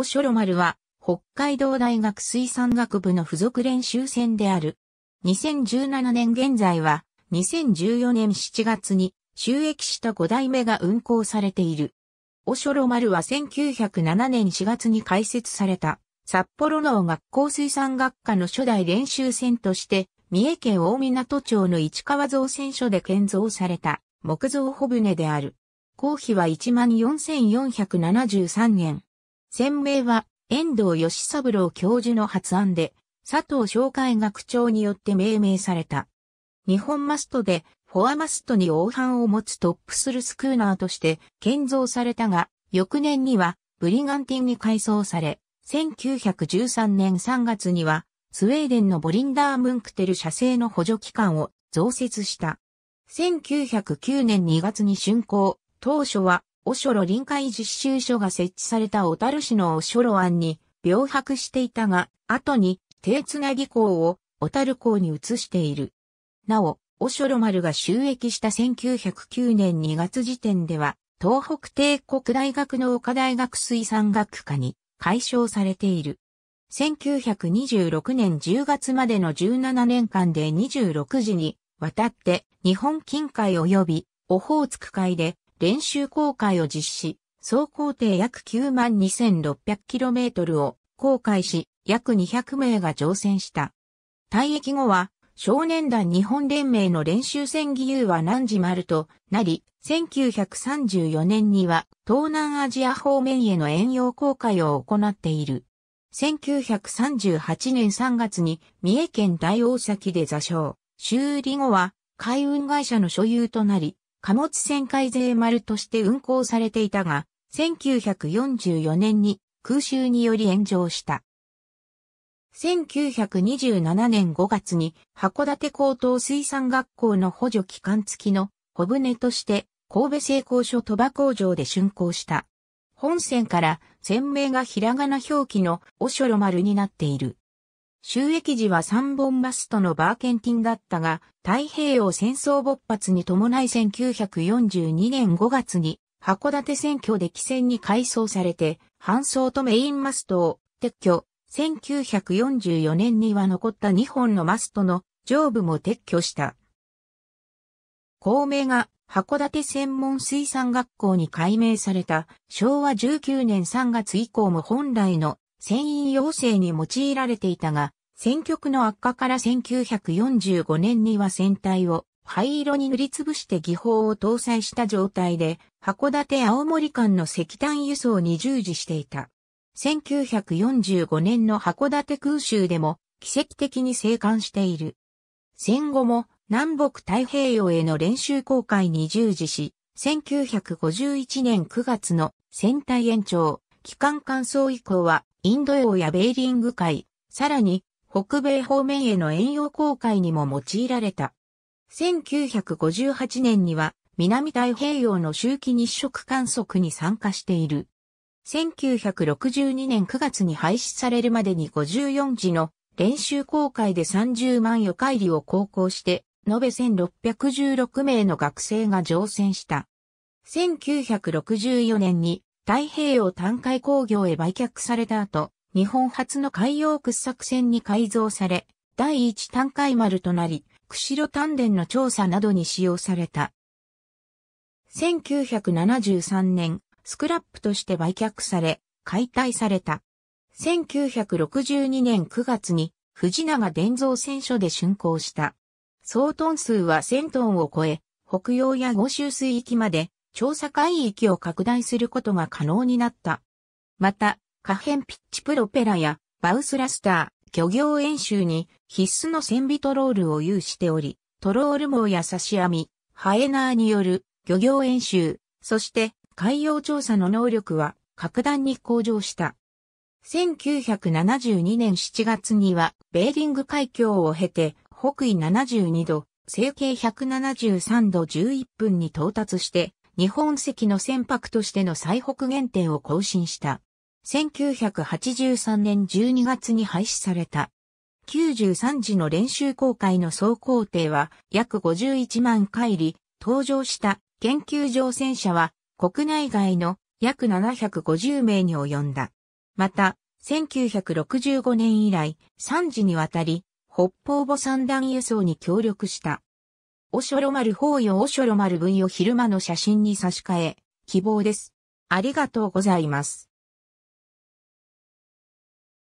おしょろ丸は、北海道大学水産学部の付属練習船である。2017年現在は、2014年7月に、収益した5代目が運航されている。おしょろ丸は1907年4月に開設された、札幌の学校水産学科の初代練習船として、三重県大港町の市川造船所で建造された木造帆舟である。公費は14,473円。船名は遠藤義三郎教授の発案で、佐藤紹介学長によって命名された。日本マストで、フォアマストに王藩を持つトップするスクーナーとして建造されたが、翌年にはブリガンティンに改装され、1913年3月には、スウェーデンのボリンダー・ムンクテル社製の補助機関を増設した。1909年2月に竣工、当初はおしょろ臨海実習所が設置された小樽市のおしょろ湾に病泊していたが、後に、手つなぎ港を小樽港に移している。なお、おしょろ丸が収益した1909年2月時点では、東北帝国大学の岡大学水産学科に解消されている。1926年10月までの17年間で26時に渡って日本近海及びオホーツク海で練習航海を実施、総工程約 92,600km を航海し、約200名が乗船した。退役後は、少年団日本連盟の練習船義勇は何時丸となり、1934年には東南アジア方面への遠洋航海を行っている。1938年3月に三重県大大崎で座礁、修理後は海運会社の所有となり、貨物船海税丸として運航されていたが、1944年に空襲により炎上した。1927年5月に函館高等水産学校の補助機関付きの小舟として神戸製鋼所鳥羽工場で竣工した。本船から船名がひらがな表記のオショロ丸になっている。収益時は3本マストのバーケンティンだったが、太平洋戦争勃発に伴い1942年5月に函館選挙で汽船に改装されて、搬送とメインマストを撤去。1944年には残った2本のマストの上部も撤去した。孔明が函館専門水産学校に改名された昭和19年3月以降も本来の船員養成に用いられていたが、戦局の悪化から1945年には船体を灰色に塗りつぶして技法を搭載した状態で、函館青森間の石炭輸送に従事していた。1945年の函館空襲でも奇跡的に生還している。戦後も南北太平洋への練習航海に従事し、1951年9月の船体延長、機関乾燥以降はインド洋やベーリング海、さらに北米方面への遠洋航海にも用いられた。1958年には南太平洋の周期日食観測に参加している。1962年9月に廃止されるまでに54時の練習航海で30万余回里を航行して、延べ1616名の学生が乗船した。1964年に太平洋単海工業へ売却された後、日本初の海洋掘削船に改造され、第一単海丸となり、釧路丹田の調査などに使用された。1973年、スクラップとして売却され、解体された。1962年9月に、藤永伝造船所で竣工した。総トン数は1000トンを超え、北洋や欧州水域まで調査海域を拡大することが可能になった。また、可変ピップロペラやバウスラスター、漁業演習に必須の線尾トロールを有しており、トロール網や刺し網、ハエナーによる漁業演習、そして海洋調査の能力は格段に向上した。1972年7月には、ベーリング海峡を経て、北緯72度、西経173度11分に到達して、日本赤の船舶としての最北限点を更新した。1983年12月に廃止された。93時の練習公開の総工程は約51万回り、登場した研究乗船者は国内外の約750名に及んだ。また、1965年以来3時にわたり北方母三段輸送に協力した。おしょろ丸法よおしょろ丸分よ昼間の写真に差し替え、希望です。ありがとうございます。